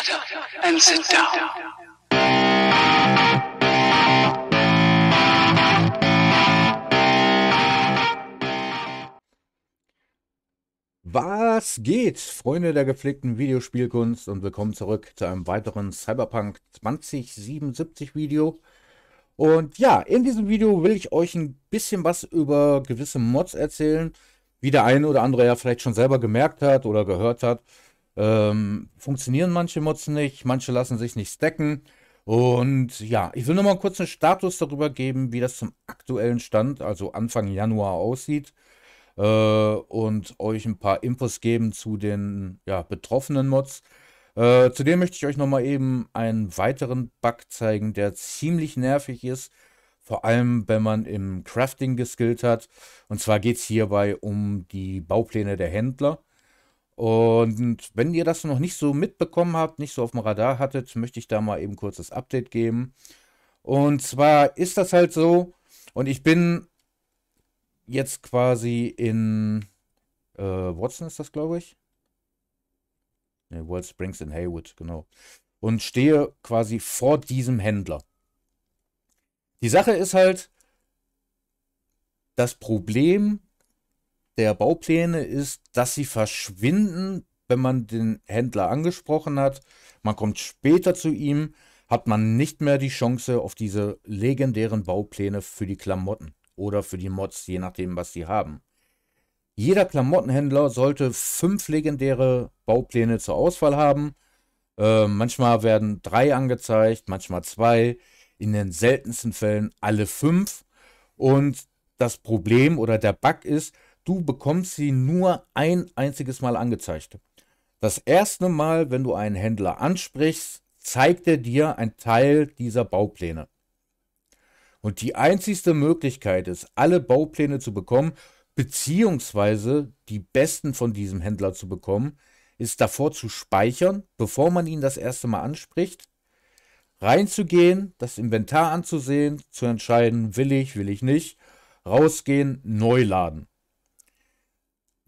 up and sit down. Was geht, Freunde der gepflegten Videospielkunst und willkommen zurück zu einem weiteren Cyberpunk 2077 Video. Und ja, in diesem Video will ich euch ein bisschen was über gewisse Mods erzählen, wie der eine oder andere ja vielleicht schon selber gemerkt hat oder gehört hat. Ähm, funktionieren manche Mods nicht, manche lassen sich nicht stacken. Und ja, ich will nochmal kurz einen Status darüber geben, wie das zum aktuellen Stand, also Anfang Januar, aussieht. Äh, und euch ein paar Infos geben zu den ja, betroffenen Mods. Äh, zudem möchte ich euch nochmal eben einen weiteren Bug zeigen, der ziemlich nervig ist. Vor allem, wenn man im Crafting geskillt hat. Und zwar geht es hierbei um die Baupläne der Händler. Und wenn ihr das noch nicht so mitbekommen habt, nicht so auf dem Radar hattet, möchte ich da mal eben kurz das Update geben. Und zwar ist das halt so, und ich bin jetzt quasi in äh, Watson ist das, glaube ich. Ne, World Springs in Haywood, genau. Und stehe quasi vor diesem Händler. Die Sache ist halt, das Problem der Baupläne ist, dass sie verschwinden, wenn man den Händler angesprochen hat. Man kommt später zu ihm, hat man nicht mehr die Chance auf diese legendären Baupläne für die Klamotten oder für die Mods, je nachdem, was sie haben. Jeder Klamottenhändler sollte fünf legendäre Baupläne zur Auswahl haben. Äh, manchmal werden drei angezeigt, manchmal zwei. In den seltensten Fällen alle fünf. Und das Problem oder der Bug ist, Du bekommst sie nur ein einziges Mal angezeigt. Das erste Mal, wenn du einen Händler ansprichst, zeigt er dir einen Teil dieser Baupläne. Und die einzigste Möglichkeit ist, alle Baupläne zu bekommen, beziehungsweise die besten von diesem Händler zu bekommen, ist davor zu speichern, bevor man ihn das erste Mal anspricht, reinzugehen, das Inventar anzusehen, zu entscheiden, will ich, will ich nicht, rausgehen, neu laden.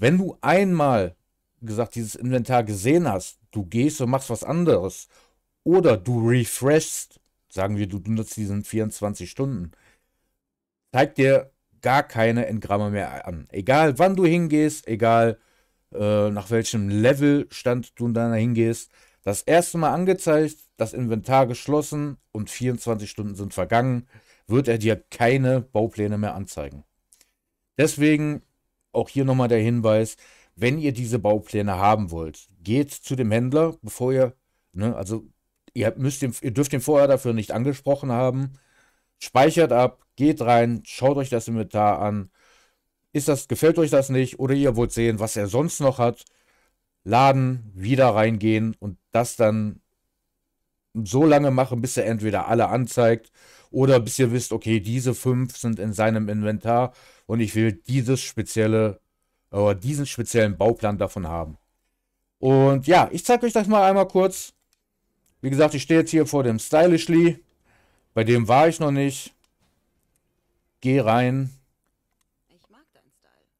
Wenn du einmal, gesagt, dieses Inventar gesehen hast, du gehst und machst was anderes oder du refreshst, sagen wir, du nutzt diesen 24 Stunden, zeigt dir gar keine Engramme mehr an. Egal wann du hingehst, egal äh, nach welchem Levelstand du dann hingehst, das erste Mal angezeigt, das Inventar geschlossen und 24 Stunden sind vergangen, wird er dir keine Baupläne mehr anzeigen. Deswegen auch hier nochmal der Hinweis, wenn ihr diese Baupläne haben wollt, geht zu dem Händler, bevor ihr, ne, also ihr, müsst ihn, ihr dürft ihn vorher dafür nicht angesprochen haben. Speichert ab, geht rein, schaut euch das Inventar an. Ist das, gefällt euch das nicht? Oder ihr wollt sehen, was er sonst noch hat? Laden, wieder reingehen und das dann so lange machen, bis er entweder alle anzeigt oder bis ihr wisst, okay, diese fünf sind in seinem Inventar und ich will dieses spezielle oder äh, diesen speziellen Bauplan davon haben. Und ja, ich zeige euch das mal einmal kurz. Wie gesagt, ich stehe jetzt hier vor dem Stylishly. Bei dem war ich noch nicht. Geh rein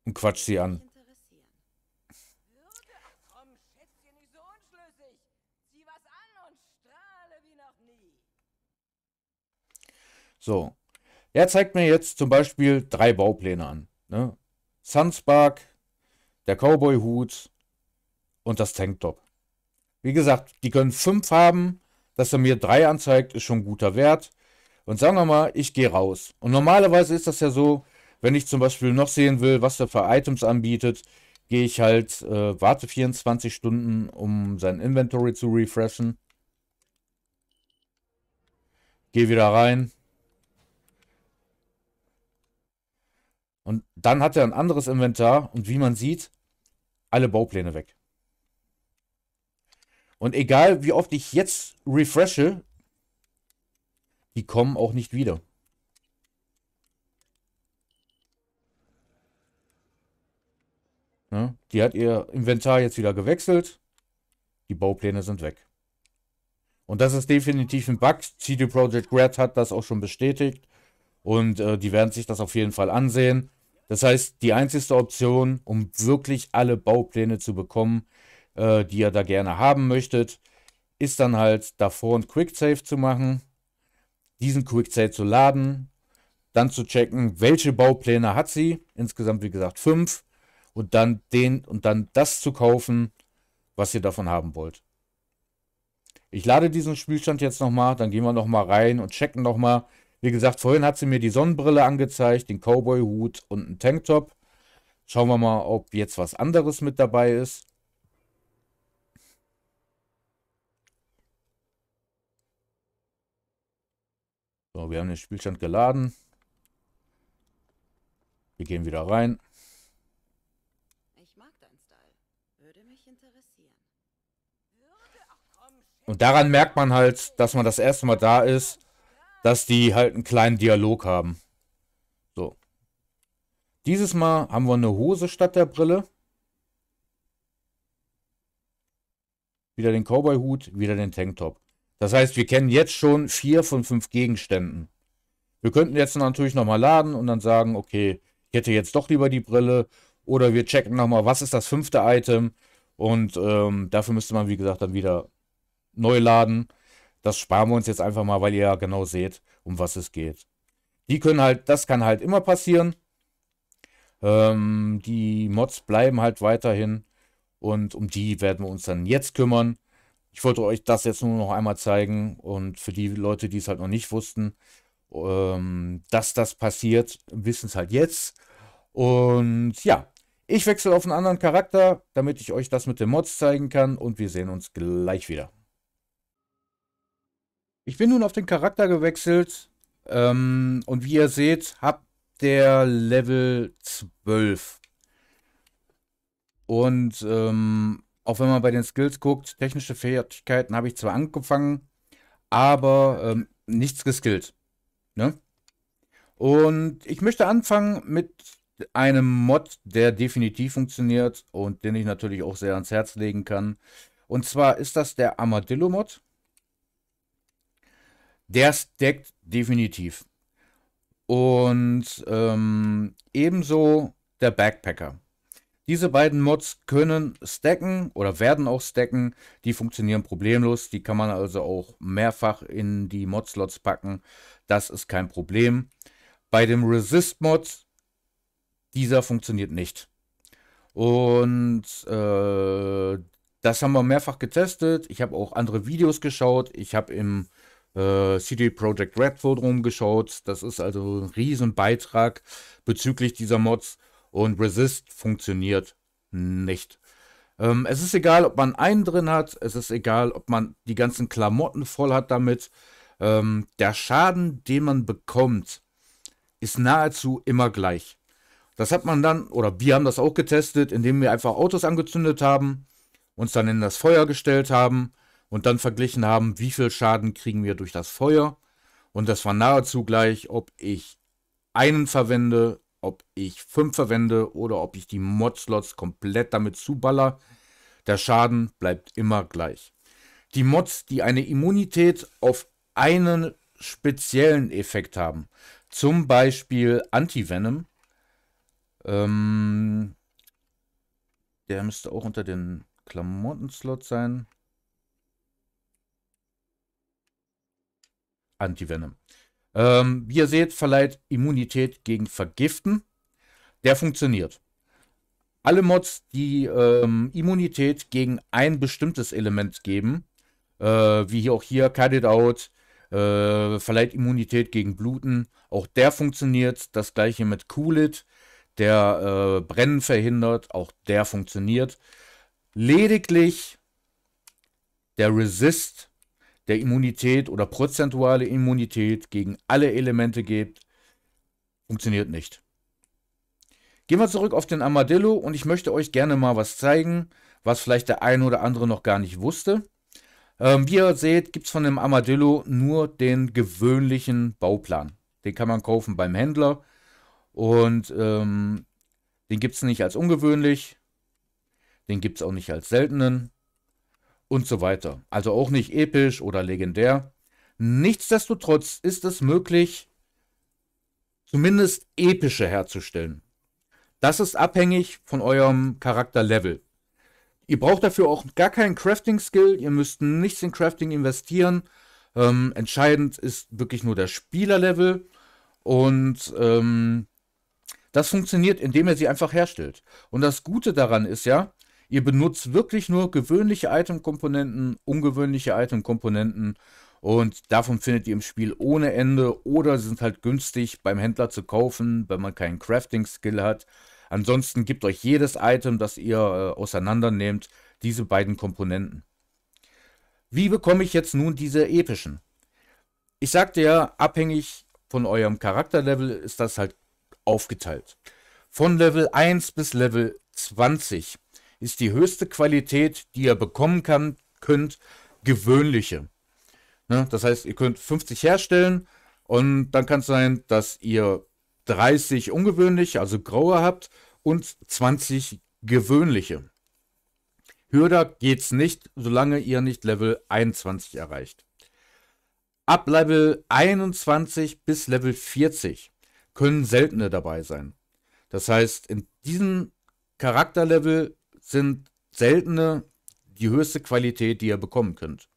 und quatsch sie an. So. Er zeigt mir jetzt zum Beispiel drei Baupläne an. Ne? Sunspark, der Cowboy-Hut und das Tanktop. Wie gesagt, die können fünf haben. Dass er mir drei anzeigt, ist schon guter Wert. Und sagen wir mal, ich gehe raus. Und normalerweise ist das ja so, wenn ich zum Beispiel noch sehen will, was er für Items anbietet, gehe ich halt, äh, warte 24 Stunden, um sein Inventory zu refreshen. Gehe wieder rein, Und dann hat er ein anderes Inventar und wie man sieht, alle Baupläne weg. Und egal wie oft ich jetzt refreshe, die kommen auch nicht wieder. Ja, ne? die hat ihr Inventar jetzt wieder gewechselt. Die Baupläne sind weg. Und das ist definitiv ein Bug. CD Projekt Red hat das auch schon bestätigt. Und äh, die werden sich das auf jeden Fall ansehen. Das heißt, die einzige Option, um wirklich alle Baupläne zu bekommen, äh, die ihr da gerne haben möchtet, ist dann halt davor ein Save zu machen, diesen Quick Save zu laden, dann zu checken, welche Baupläne hat sie, insgesamt wie gesagt fünf, und dann den und dann das zu kaufen, was ihr davon haben wollt. Ich lade diesen Spielstand jetzt nochmal, dann gehen wir nochmal rein und checken nochmal, wie gesagt, vorhin hat sie mir die Sonnenbrille angezeigt, den Cowboy-Hut und einen Tanktop. Schauen wir mal, ob jetzt was anderes mit dabei ist. So, wir haben den Spielstand geladen. Wir gehen wieder rein. Und daran merkt man halt, dass man das erste Mal da ist dass die halt einen kleinen Dialog haben. So. Dieses Mal haben wir eine Hose statt der Brille. Wieder den Cowboy-Hut, wieder den Tanktop. Das heißt, wir kennen jetzt schon vier von fünf Gegenständen. Wir könnten jetzt natürlich nochmal laden und dann sagen, okay, ich hätte jetzt doch lieber die Brille. Oder wir checken nochmal, was ist das fünfte Item. Und ähm, dafür müsste man, wie gesagt, dann wieder neu laden. Das sparen wir uns jetzt einfach mal, weil ihr ja genau seht, um was es geht. Die können halt, das kann halt immer passieren. Ähm, die Mods bleiben halt weiterhin. Und um die werden wir uns dann jetzt kümmern. Ich wollte euch das jetzt nur noch einmal zeigen. Und für die Leute, die es halt noch nicht wussten, ähm, dass das passiert, wissen es halt jetzt. Und ja, ich wechsle auf einen anderen Charakter, damit ich euch das mit den Mods zeigen kann. Und wir sehen uns gleich wieder. Ich bin nun auf den Charakter gewechselt. Ähm, und wie ihr seht, habt der Level 12. Und ähm, auch wenn man bei den Skills guckt, technische Fähigkeiten habe ich zwar angefangen, aber ähm, nichts geskillt. Ne? Und ich möchte anfangen mit einem Mod, der definitiv funktioniert und den ich natürlich auch sehr ans Herz legen kann. Und zwar ist das der Armadillo-Mod. Der stackt definitiv. Und ähm, ebenso der Backpacker. Diese beiden Mods können stacken oder werden auch stacken. Die funktionieren problemlos. Die kann man also auch mehrfach in die Mod-Slots packen. Das ist kein Problem. Bei dem Resist-Mod, dieser funktioniert nicht. Und äh, das haben wir mehrfach getestet. Ich habe auch andere Videos geschaut. Ich habe im äh, CD Projekt Red Food rumgeschaut. Das ist also ein Riesenbeitrag bezüglich dieser Mods und Resist funktioniert nicht. Ähm, es ist egal, ob man einen drin hat, es ist egal, ob man die ganzen Klamotten voll hat damit. Ähm, der Schaden, den man bekommt, ist nahezu immer gleich. Das hat man dann, oder wir haben das auch getestet, indem wir einfach Autos angezündet haben, uns dann in das Feuer gestellt haben und dann verglichen haben, wie viel Schaden kriegen wir durch das Feuer. Und das war nahezu gleich, ob ich einen verwende, ob ich fünf verwende oder ob ich die Mod-Slots komplett damit zuballer. Der Schaden bleibt immer gleich. Die Mods, die eine Immunität auf einen speziellen Effekt haben, zum Beispiel Anti-Venom, ähm, der müsste auch unter den Klamotten-Slot sein. Antivenom. Ähm, wie ihr seht, verleiht Immunität gegen Vergiften. Der funktioniert. Alle Mods, die ähm, Immunität gegen ein bestimmtes Element geben, äh, wie hier auch hier, Cut It Out, äh, verleiht Immunität gegen Bluten. Auch der funktioniert. Das gleiche mit Cool It, der äh, Brennen verhindert. Auch der funktioniert. Lediglich der Resist der Immunität oder prozentuale Immunität gegen alle Elemente gibt, funktioniert nicht. Gehen wir zurück auf den Armadillo und ich möchte euch gerne mal was zeigen, was vielleicht der eine oder andere noch gar nicht wusste. Ähm, wie ihr seht, gibt es von dem Armadillo nur den gewöhnlichen Bauplan. Den kann man kaufen beim Händler und ähm, den gibt es nicht als ungewöhnlich, den gibt es auch nicht als seltenen und so weiter. Also auch nicht episch oder legendär. Nichtsdestotrotz ist es möglich, zumindest epische herzustellen. Das ist abhängig von eurem Charakterlevel. Ihr braucht dafür auch gar keinen Crafting-Skill, ihr müsst nichts in Crafting investieren. Ähm, entscheidend ist wirklich nur der Spielerlevel und ähm, das funktioniert, indem ihr sie einfach herstellt. Und das Gute daran ist ja, Ihr benutzt wirklich nur gewöhnliche Item-Komponenten, ungewöhnliche Item-Komponenten und davon findet ihr im Spiel ohne Ende oder sind halt günstig beim Händler zu kaufen, wenn man keinen Crafting-Skill hat. Ansonsten gibt euch jedes Item, das ihr äh, auseinandernehmt, diese beiden Komponenten. Wie bekomme ich jetzt nun diese epischen? Ich sagte ja, abhängig von eurem Charakterlevel ist das halt aufgeteilt. Von Level 1 bis Level 20 ist die höchste Qualität, die ihr bekommen kann, könnt, gewöhnliche. Ne? Das heißt, ihr könnt 50 herstellen und dann kann es sein, dass ihr 30 ungewöhnliche, also graue habt und 20 gewöhnliche. Hürder es nicht, solange ihr nicht Level 21 erreicht. Ab Level 21 bis Level 40 können seltene dabei sein. Das heißt, in diesem Charakterlevel sind seltene die höchste Qualität, die ihr bekommen könnt.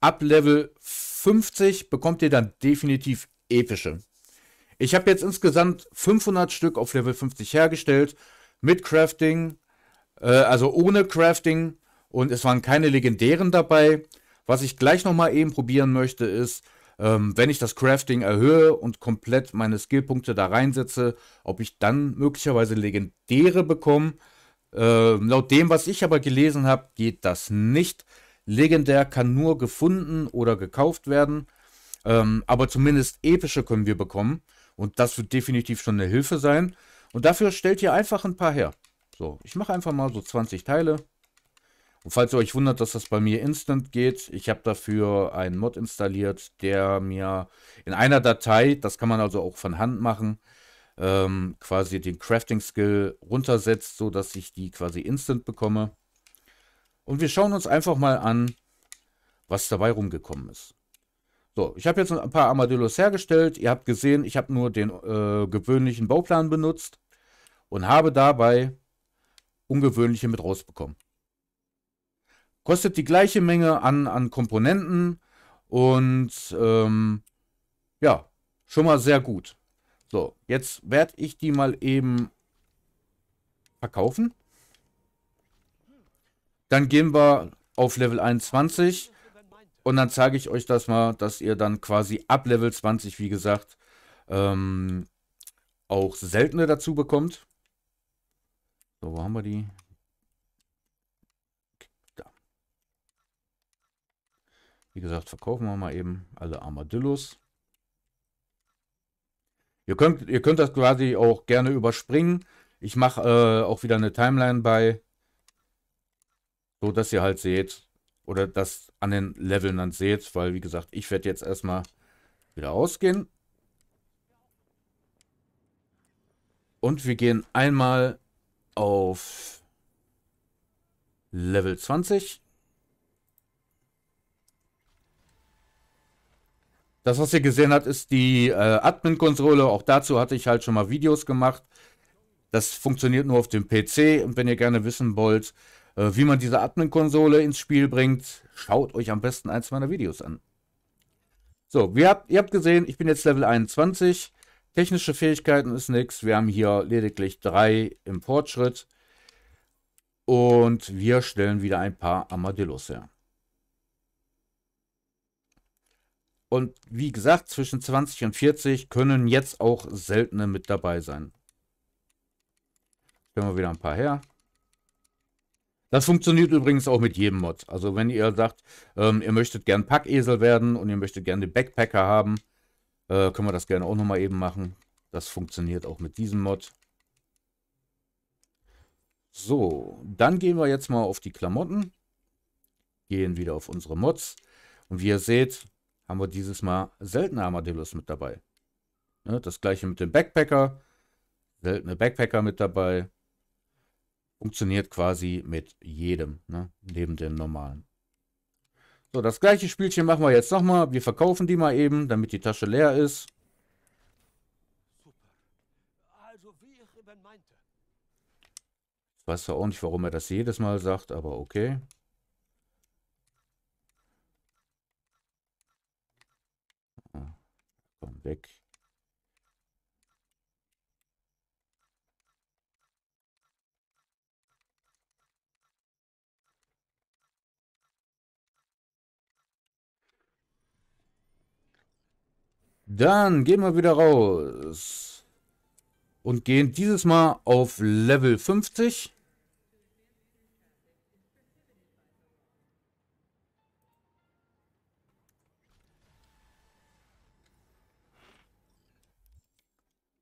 Ab Level 50 bekommt ihr dann definitiv epische. Ich habe jetzt insgesamt 500 Stück auf Level 50 hergestellt mit Crafting, äh, also ohne Crafting und es waren keine legendären dabei. Was ich gleich nochmal eben probieren möchte ist, ähm, wenn ich das Crafting erhöhe und komplett meine Skillpunkte da reinsetze, ob ich dann möglicherweise legendäre bekomme. Ähm, laut dem, was ich aber gelesen habe, geht das nicht. Legendär kann nur gefunden oder gekauft werden. Ähm, aber zumindest epische können wir bekommen. Und das wird definitiv schon eine Hilfe sein. Und dafür stellt ihr einfach ein paar her. So, ich mache einfach mal so 20 Teile. Und falls ihr euch wundert, dass das bei mir instant geht, ich habe dafür einen Mod installiert, der mir in einer Datei, das kann man also auch von Hand machen, ähm, quasi den Crafting-Skill runtersetzt, sodass ich die quasi instant bekomme. Und wir schauen uns einfach mal an, was dabei rumgekommen ist. So, ich habe jetzt ein paar Armadillos hergestellt. Ihr habt gesehen, ich habe nur den äh, gewöhnlichen Bauplan benutzt und habe dabei ungewöhnliche mit rausbekommen. Kostet die gleiche Menge an, an Komponenten und ähm, ja, schon mal sehr gut. So, jetzt werde ich die mal eben verkaufen. Dann gehen wir auf Level 21 und dann zeige ich euch das mal, dass ihr dann quasi ab Level 20, wie gesagt, ähm, auch seltene dazu bekommt. So, wo haben wir die? Da. Wie gesagt, verkaufen wir mal eben alle Armadillos. Ihr könnt, ihr könnt das quasi auch gerne überspringen. Ich mache äh, auch wieder eine Timeline bei, so dass ihr halt seht oder das an den Leveln dann seht, weil wie gesagt, ich werde jetzt erstmal wieder ausgehen. Und wir gehen einmal auf Level 20. Das, was ihr gesehen habt, ist die äh, Admin-Konsole. Auch dazu hatte ich halt schon mal Videos gemacht. Das funktioniert nur auf dem PC. Und wenn ihr gerne wissen wollt, äh, wie man diese Admin-Konsole ins Spiel bringt, schaut euch am besten eins meiner Videos an. So, habt, ihr habt gesehen, ich bin jetzt Level 21. Technische Fähigkeiten ist nichts. Wir haben hier lediglich drei im Fortschritt. Und wir stellen wieder ein paar Armadillos her. Und wie gesagt, zwischen 20 und 40 können jetzt auch seltene mit dabei sein. Stellen wir wieder ein paar her. Das funktioniert übrigens auch mit jedem Mod. Also wenn ihr sagt, ähm, ihr möchtet gern Packesel werden und ihr möchtet gerne Backpacker haben, äh, können wir das gerne auch nochmal eben machen. Das funktioniert auch mit diesem Mod. So, dann gehen wir jetzt mal auf die Klamotten. Gehen wieder auf unsere Mods. Und wie ihr seht, haben wir dieses Mal seltene Armadillos mit dabei. Ne, das gleiche mit dem Backpacker. Seltene Backpacker mit dabei. Funktioniert quasi mit jedem, ne, neben dem normalen. So, das gleiche Spielchen machen wir jetzt nochmal. Wir verkaufen die mal eben, damit die Tasche leer ist. Ich weiß ja auch nicht, warum er das jedes Mal sagt, aber okay. Komm weg. Dann gehen wir wieder raus. Und gehen dieses Mal auf Level 50.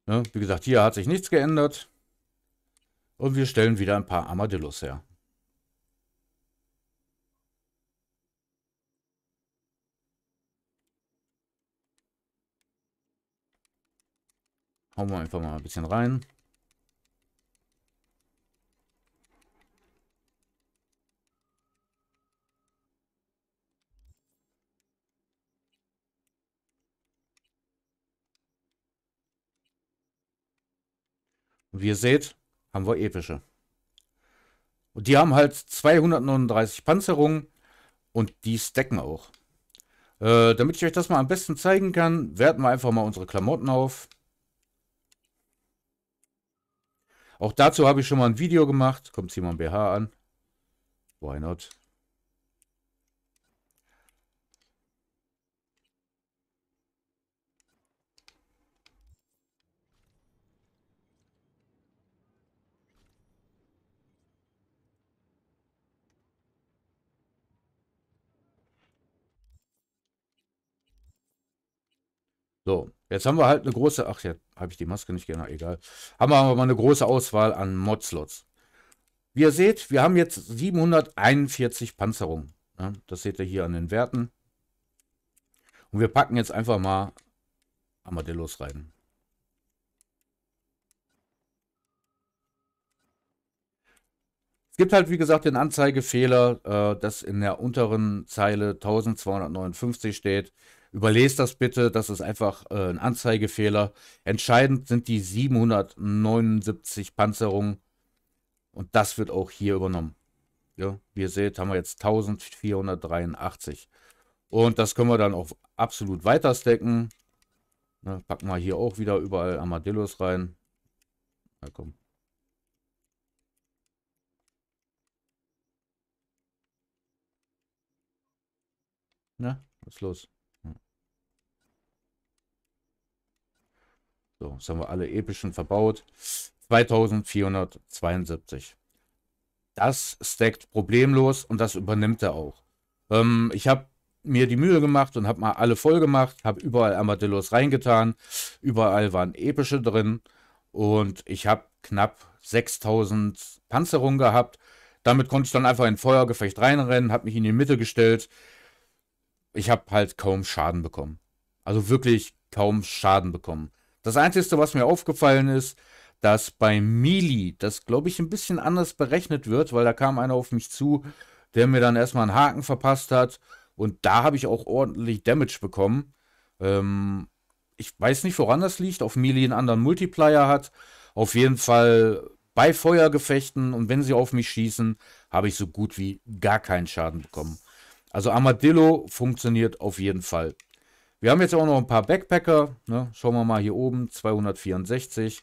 Ne? Wie gesagt, hier hat sich nichts geändert. Und wir stellen wieder ein paar Armadillos her. Hauen wir einfach mal ein bisschen rein. Und wie ihr seht, haben wir epische. Und die haben halt 239 Panzerungen und die stacken auch. Äh, damit ich euch das mal am besten zeigen kann, werten wir einfach mal unsere Klamotten auf. Auch dazu habe ich schon mal ein Video gemacht. Kommt mal ein BH an. Why not? So, jetzt haben wir halt eine große, ach ja, habe ich die Maske nicht gerne, egal. Haben wir aber mal eine große Auswahl an Modslots. Wie ihr seht, wir haben jetzt 741 Panzerungen. Ja, ne? das seht ihr hier an den Werten. Und wir packen jetzt einfach mal Armadillos rein. Es gibt halt, wie gesagt, den Anzeigefehler, äh, dass in der unteren Zeile 1259 steht. Überlest das bitte, das ist einfach äh, ein Anzeigefehler. Entscheidend sind die 779 Panzerungen und das wird auch hier übernommen. Ja, wie ihr seht, haben wir jetzt 1483. Und das können wir dann auch absolut weiter stacken. Ne, packen wir hier auch wieder überall Armadillos rein. Na komm. Na, was ist los? So, jetzt haben wir alle epischen verbaut. 2472. Das stackt problemlos und das übernimmt er auch. Ähm, ich habe mir die Mühe gemacht und habe mal alle voll gemacht, habe überall Amadillos reingetan, überall waren epische drin und ich habe knapp 6000 Panzerungen gehabt. Damit konnte ich dann einfach in Feuergefecht reinrennen, habe mich in die Mitte gestellt. Ich habe halt kaum Schaden bekommen. Also wirklich kaum Schaden bekommen. Das Einzige, was mir aufgefallen ist, dass bei Mili das, glaube ich, ein bisschen anders berechnet wird, weil da kam einer auf mich zu, der mir dann erstmal einen Haken verpasst hat. Und da habe ich auch ordentlich Damage bekommen. Ähm, ich weiß nicht, woran das liegt, ob Mili einen anderen Multiplier hat. Auf jeden Fall bei Feuergefechten und wenn sie auf mich schießen, habe ich so gut wie gar keinen Schaden bekommen. Also Armadillo funktioniert auf jeden Fall. Wir haben jetzt auch noch ein paar Backpacker. Ne? Schauen wir mal hier oben, 264.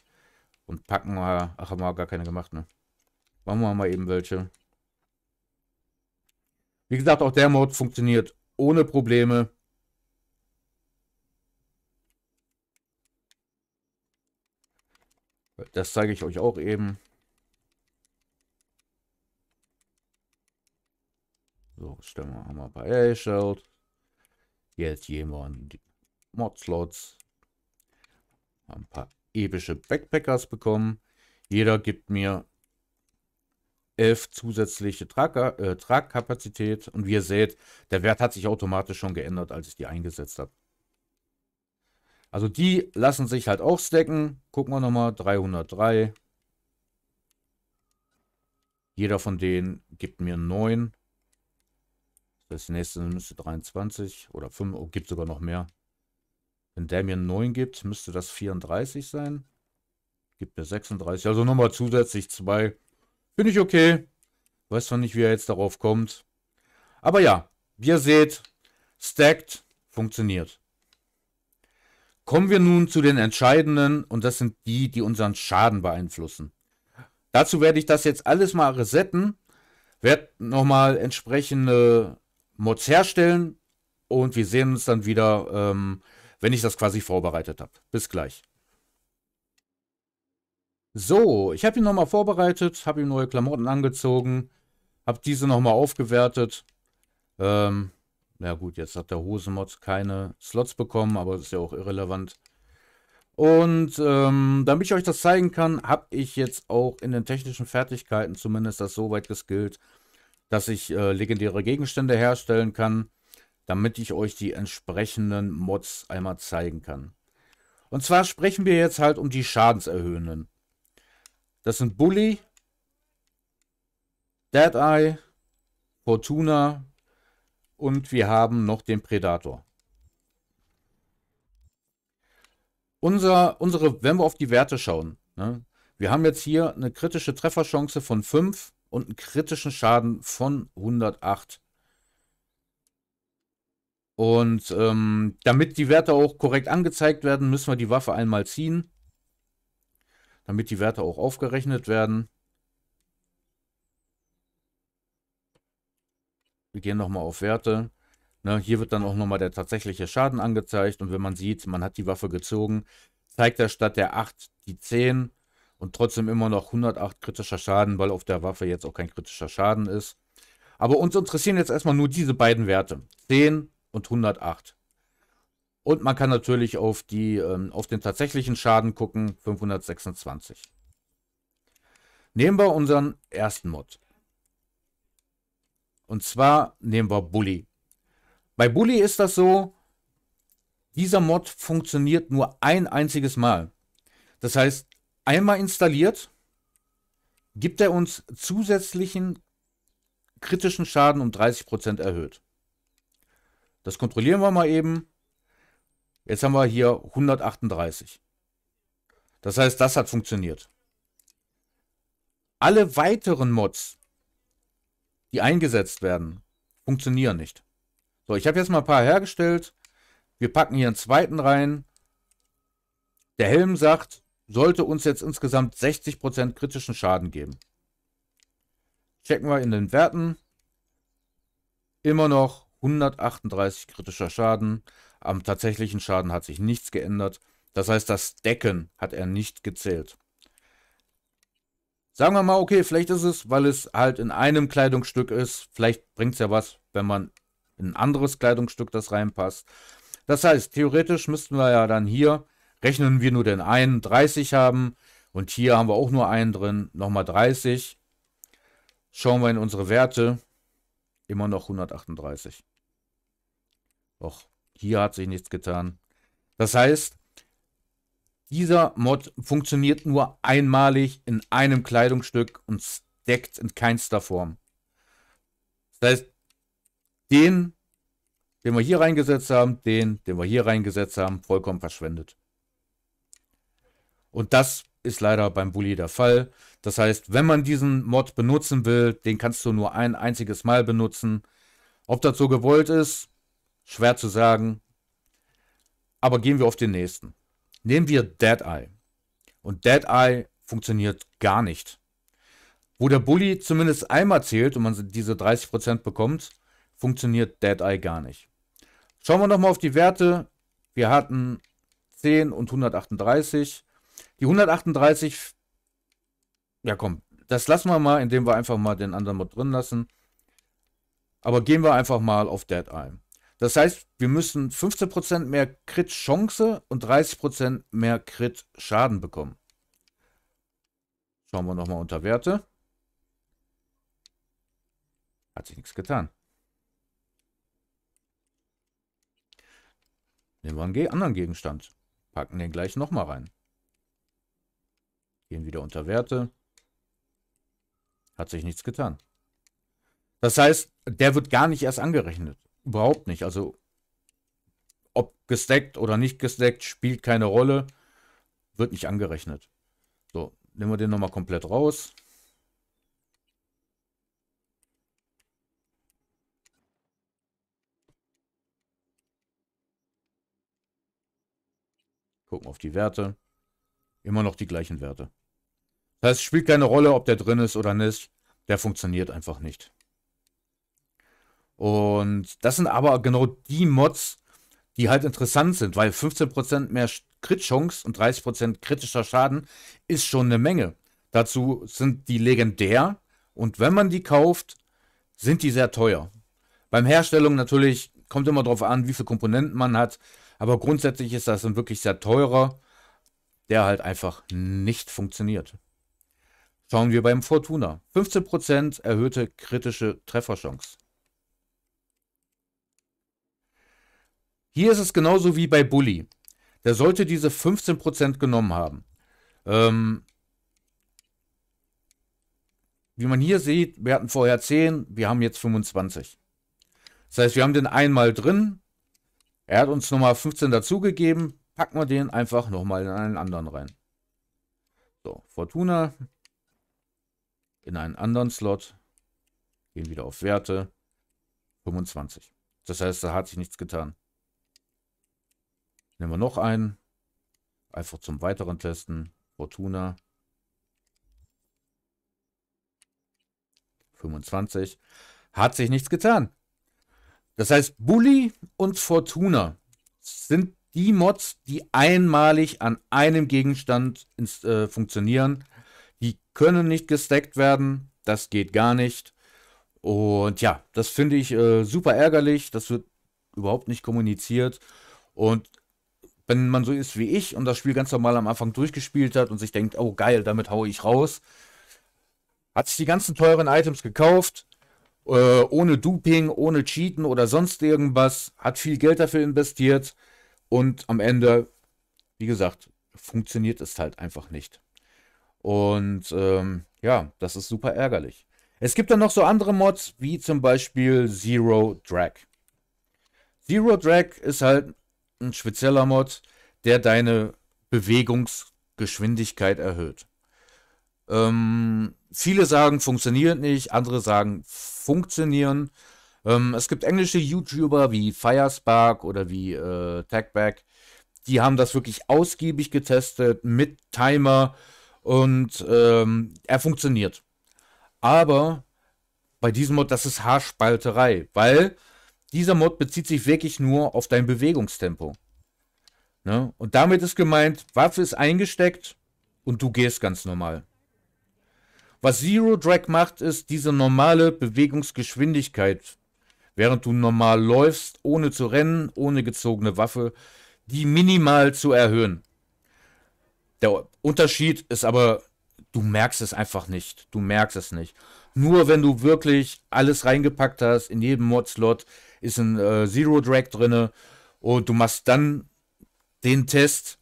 Und packen wir, ach, haben wir gar keine gemacht, ne? Machen wir mal eben welche. Wie gesagt, auch der Mod funktioniert ohne Probleme. Das zeige ich euch auch eben. So, stellen wir mal ein paar sheld jetzt jemand Mod-Slots. Ein paar epische Backpackers bekommen. Jeder gibt mir elf zusätzliche Trag, äh, Tragkapazität. Und wie ihr seht, der Wert hat sich automatisch schon geändert, als ich die eingesetzt habe. Also die lassen sich halt auch stacken. Gucken wir nochmal, 303. Jeder von denen gibt mir 9. Das nächste müsste 23 oder 5, oh, gibt sogar noch mehr. Wenn der mir 9 gibt, müsste das 34 sein. Gibt mir 36, also nochmal zusätzlich 2. Finde ich okay. Weiß noch nicht, wie er jetzt darauf kommt. Aber ja, wie ihr seht, stacked funktioniert. Kommen wir nun zu den entscheidenden und das sind die, die unseren Schaden beeinflussen. Dazu werde ich das jetzt alles mal resetten, werde nochmal entsprechende Mods herstellen und wir sehen uns dann wieder, ähm, wenn ich das quasi vorbereitet habe. Bis gleich. So, ich habe ihn nochmal vorbereitet, habe ihm neue Klamotten angezogen, habe diese nochmal aufgewertet. Ähm, na gut, jetzt hat der Hosenmod keine Slots bekommen, aber das ist ja auch irrelevant. Und ähm, damit ich euch das zeigen kann, habe ich jetzt auch in den technischen Fertigkeiten zumindest das so weit geskillt, dass ich äh, legendäre Gegenstände herstellen kann, damit ich euch die entsprechenden Mods einmal zeigen kann. Und zwar sprechen wir jetzt halt um die Schadenserhöhenden. Das sind Bully, Deadeye, Fortuna und wir haben noch den Predator. Unser, unsere, wenn wir auf die Werte schauen, ne, wir haben jetzt hier eine kritische Trefferchance von 5 und einen kritischen Schaden von 108. Und ähm, damit die Werte auch korrekt angezeigt werden, müssen wir die Waffe einmal ziehen. Damit die Werte auch aufgerechnet werden. Wir gehen nochmal auf Werte. Ne, hier wird dann auch nochmal der tatsächliche Schaden angezeigt. Und wenn man sieht, man hat die Waffe gezogen, zeigt er statt der 8 die 10 und trotzdem immer noch 108 kritischer Schaden, weil auf der Waffe jetzt auch kein kritischer Schaden ist. Aber uns interessieren jetzt erstmal nur diese beiden Werte, 10 und 108. Und man kann natürlich auf, die, ähm, auf den tatsächlichen Schaden gucken, 526. Nehmen wir unseren ersten Mod. Und zwar nehmen wir Bully. Bei Bully ist das so, dieser Mod funktioniert nur ein einziges Mal. Das heißt, einmal installiert, gibt er uns zusätzlichen kritischen Schaden um 30% erhöht. Das kontrollieren wir mal eben. Jetzt haben wir hier 138. Das heißt, das hat funktioniert. Alle weiteren Mods, die eingesetzt werden, funktionieren nicht. So, ich habe jetzt mal ein paar hergestellt. Wir packen hier einen zweiten rein. Der Helm sagt, sollte uns jetzt insgesamt 60% kritischen Schaden geben. Checken wir in den Werten. Immer noch 138 kritischer Schaden. Am tatsächlichen Schaden hat sich nichts geändert. Das heißt, das Decken hat er nicht gezählt. Sagen wir mal, okay, vielleicht ist es, weil es halt in einem Kleidungsstück ist. Vielleicht bringt es ja was, wenn man in ein anderes Kleidungsstück das reinpasst. Das heißt, theoretisch müssten wir ja dann hier Rechnen wir nur den einen 30 haben und hier haben wir auch nur einen drin, nochmal 30. Schauen wir in unsere Werte, immer noch 138. Auch hier hat sich nichts getan. Das heißt, dieser Mod funktioniert nur einmalig in einem Kleidungsstück und deckt in keinster Form. Das heißt, den, den wir hier reingesetzt haben, den, den wir hier reingesetzt haben, vollkommen verschwendet. Und das ist leider beim Bully der Fall. Das heißt, wenn man diesen Mod benutzen will, den kannst du nur ein einziges Mal benutzen. Ob das so gewollt ist, schwer zu sagen. Aber gehen wir auf den nächsten. Nehmen wir Dead Eye. Und Dead Eye funktioniert gar nicht. Wo der Bully zumindest einmal zählt und man diese 30% bekommt, funktioniert Dead Eye gar nicht. Schauen wir nochmal auf die Werte. Wir hatten 10 und 138. Die 138, ja komm, das lassen wir mal, indem wir einfach mal den anderen Mod drin lassen. Aber gehen wir einfach mal auf Dead ein. Das heißt, wir müssen 15% mehr Crit-Chance und 30% mehr Crit-Schaden bekommen. Schauen wir nochmal unter Werte. Hat sich nichts getan. Nehmen wir einen anderen Gegenstand. Packen den gleich nochmal rein. Gehen wieder unter Werte. Hat sich nichts getan. Das heißt, der wird gar nicht erst angerechnet. Überhaupt nicht. Also, ob gesteckt oder nicht gesteckt, spielt keine Rolle. Wird nicht angerechnet. So, nehmen wir den nochmal komplett raus. Gucken auf die Werte. Immer noch die gleichen Werte. Das heißt, spielt keine Rolle, ob der drin ist oder nicht. Der funktioniert einfach nicht. Und das sind aber genau die Mods, die halt interessant sind, weil 15% mehr Crit-Chance und 30% kritischer Schaden ist schon eine Menge. Dazu sind die legendär und wenn man die kauft, sind die sehr teuer. Beim Herstellung natürlich kommt immer darauf an, wie viele Komponenten man hat, aber grundsätzlich ist das ein wirklich sehr teurer, der halt einfach nicht funktioniert. Schauen wir beim Fortuna. 15% erhöhte kritische Trefferchance. Hier ist es genauso wie bei Bully. Der sollte diese 15% genommen haben. Ähm, wie man hier sieht, wir hatten vorher 10, wir haben jetzt 25. Das heißt, wir haben den einmal drin. Er hat uns nochmal 15 dazugegeben. Packen wir den einfach nochmal in einen anderen rein. So, Fortuna in einen anderen Slot, gehen wieder auf Werte, 25. Das heißt, da hat sich nichts getan. Nehmen wir noch einen, einfach zum weiteren Testen, Fortuna, 25, hat sich nichts getan. Das heißt, Bully und Fortuna sind die Mods, die einmalig an einem Gegenstand ins, äh, funktionieren die können nicht gesteckt werden. Das geht gar nicht. Und ja, das finde ich äh, super ärgerlich. Das wird überhaupt nicht kommuniziert. Und wenn man so ist wie ich und das Spiel ganz normal am Anfang durchgespielt hat und sich denkt, oh geil, damit haue ich raus, hat sich die ganzen teuren Items gekauft, äh, ohne Duping, ohne Cheaten oder sonst irgendwas, hat viel Geld dafür investiert und am Ende, wie gesagt, funktioniert es halt einfach nicht. Und ähm, ja, das ist super ärgerlich. Es gibt dann noch so andere Mods, wie zum Beispiel Zero Drag. Zero Drag ist halt ein spezieller Mod, der deine Bewegungsgeschwindigkeit erhöht. Ähm, viele sagen, funktioniert nicht, andere sagen, funktionieren. Ähm, es gibt englische YouTuber wie Firespark oder wie äh, Tagback, die haben das wirklich ausgiebig getestet mit Timer und ähm, er funktioniert. Aber bei diesem Mod, das ist Haarspalterei, weil dieser Mod bezieht sich wirklich nur auf dein Bewegungstempo. Ne? Und damit ist gemeint, Waffe ist eingesteckt und du gehst ganz normal. Was Zero Drag macht, ist diese normale Bewegungsgeschwindigkeit, während du normal läufst, ohne zu rennen, ohne gezogene Waffe, die minimal zu erhöhen. Der Unterschied ist aber, du merkst es einfach nicht. Du merkst es nicht. Nur wenn du wirklich alles reingepackt hast, in jedem Mod-Slot ist ein äh, Zero-Drag drin und du machst dann den Test,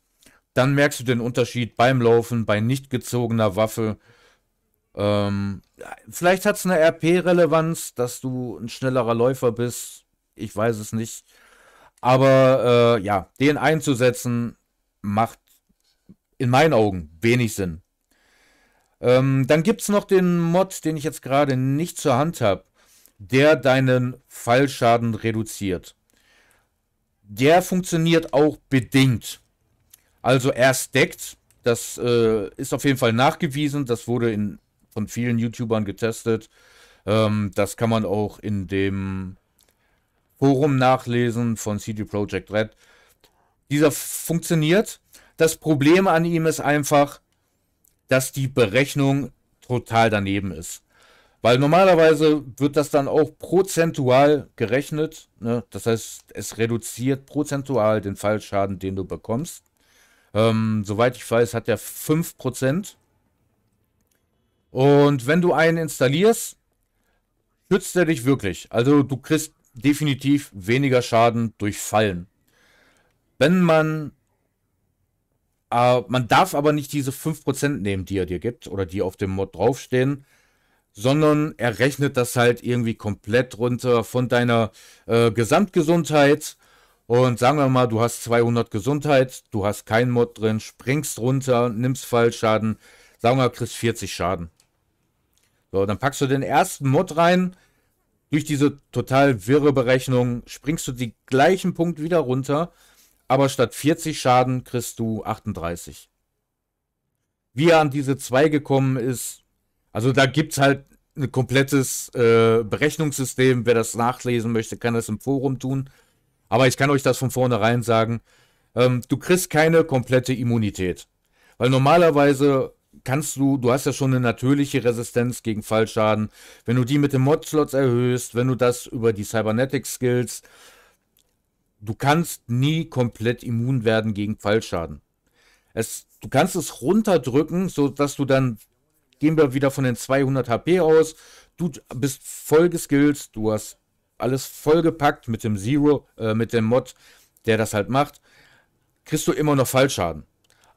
dann merkst du den Unterschied beim Laufen, bei nicht gezogener Waffe. Ähm, vielleicht hat es eine RP-Relevanz, dass du ein schnellerer Läufer bist. Ich weiß es nicht. Aber äh, ja, den einzusetzen macht in meinen Augen wenig Sinn. Ähm, dann gibt es noch den Mod, den ich jetzt gerade nicht zur Hand habe, der deinen Fallschaden reduziert. Der funktioniert auch bedingt. Also er stackt, das äh, ist auf jeden Fall nachgewiesen, das wurde in, von vielen YouTubern getestet. Ähm, das kann man auch in dem Forum nachlesen von CD Projekt Red. Dieser funktioniert das Problem an ihm ist einfach, dass die Berechnung total daneben ist. Weil normalerweise wird das dann auch prozentual gerechnet. Ne? Das heißt, es reduziert prozentual den Fallschaden, den du bekommst. Ähm, soweit ich weiß, hat er 5%. Und wenn du einen installierst, schützt er dich wirklich. Also du kriegst definitiv weniger Schaden durch Fallen. Wenn man Uh, man darf aber nicht diese 5% nehmen, die er dir gibt oder die auf dem Mod draufstehen, sondern er rechnet das halt irgendwie komplett runter von deiner äh, Gesamtgesundheit. Und sagen wir mal, du hast 200 Gesundheit, du hast keinen Mod drin, springst runter, nimmst Fallschaden, sagen wir, mal, kriegst 40 Schaden. So, dann packst du den ersten Mod rein. Durch diese total wirre Berechnung springst du die gleichen Punkt wieder runter aber statt 40 Schaden kriegst du 38. Wie er an diese 2 gekommen ist, also da gibt es halt ein komplettes äh, Berechnungssystem. Wer das nachlesen möchte, kann das im Forum tun. Aber ich kann euch das von vornherein sagen. Ähm, du kriegst keine komplette Immunität. Weil normalerweise kannst du, du hast ja schon eine natürliche Resistenz gegen Fallschaden. Wenn du die mit den Mod-Slots erhöhst, wenn du das über die Cybernetic Skills du kannst nie komplett immun werden gegen Fallschaden. Es, du kannst es runterdrücken, sodass du dann, gehen wir wieder von den 200 HP aus, du bist voll geskillt, du hast alles vollgepackt mit dem Zero, äh, mit dem Mod, der das halt macht, kriegst du immer noch Fallschaden.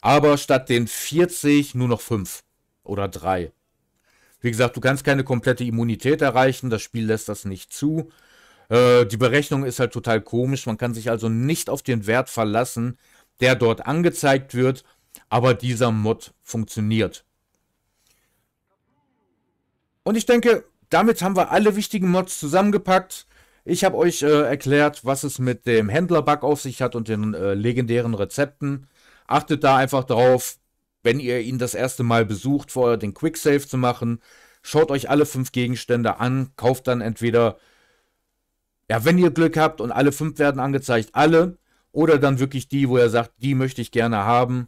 Aber statt den 40 nur noch 5 oder 3. Wie gesagt, du kannst keine komplette Immunität erreichen, das Spiel lässt das nicht zu. Äh, die Berechnung ist halt total komisch. Man kann sich also nicht auf den Wert verlassen, der dort angezeigt wird, aber dieser Mod funktioniert. Und ich denke, damit haben wir alle wichtigen Mods zusammengepackt. Ich habe euch äh, erklärt, was es mit dem Händlerbug auf sich hat und den äh, legendären Rezepten. Achtet da einfach darauf, wenn ihr ihn das erste Mal besucht, vorher den Quicksave zu machen. Schaut euch alle fünf Gegenstände an, kauft dann entweder ja, wenn ihr Glück habt und alle fünf werden angezeigt, alle. Oder dann wirklich die, wo er sagt, die möchte ich gerne haben.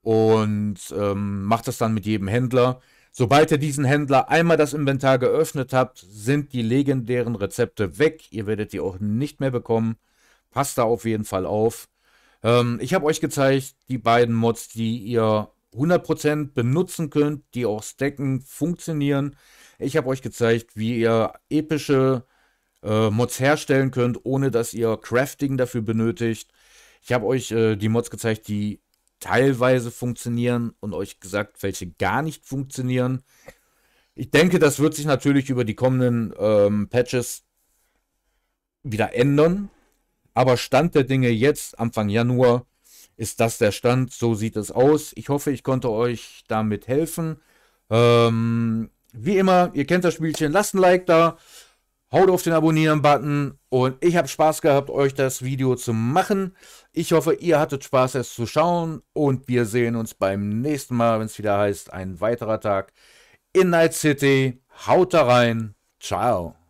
Und ähm, macht das dann mit jedem Händler. Sobald ihr diesen Händler einmal das Inventar geöffnet habt, sind die legendären Rezepte weg. Ihr werdet die auch nicht mehr bekommen. Passt da auf jeden Fall auf. Ähm, ich habe euch gezeigt, die beiden Mods, die ihr 100% benutzen könnt, die auch stacken, funktionieren. Ich habe euch gezeigt, wie ihr epische äh, Mods herstellen könnt, ohne dass ihr Crafting dafür benötigt. Ich habe euch äh, die Mods gezeigt, die teilweise funktionieren und euch gesagt, welche gar nicht funktionieren. Ich denke, das wird sich natürlich über die kommenden ähm, Patches wieder ändern. Aber Stand der Dinge jetzt, Anfang Januar, ist das der Stand. So sieht es aus. Ich hoffe, ich konnte euch damit helfen. Ähm, wie immer, ihr kennt das Spielchen. Lasst ein Like da. Haut auf den Abonnieren-Button und ich habe Spaß gehabt, euch das Video zu machen. Ich hoffe, ihr hattet Spaß, es zu schauen und wir sehen uns beim nächsten Mal, wenn es wieder heißt, ein weiterer Tag in Night City. Haut da rein. Ciao.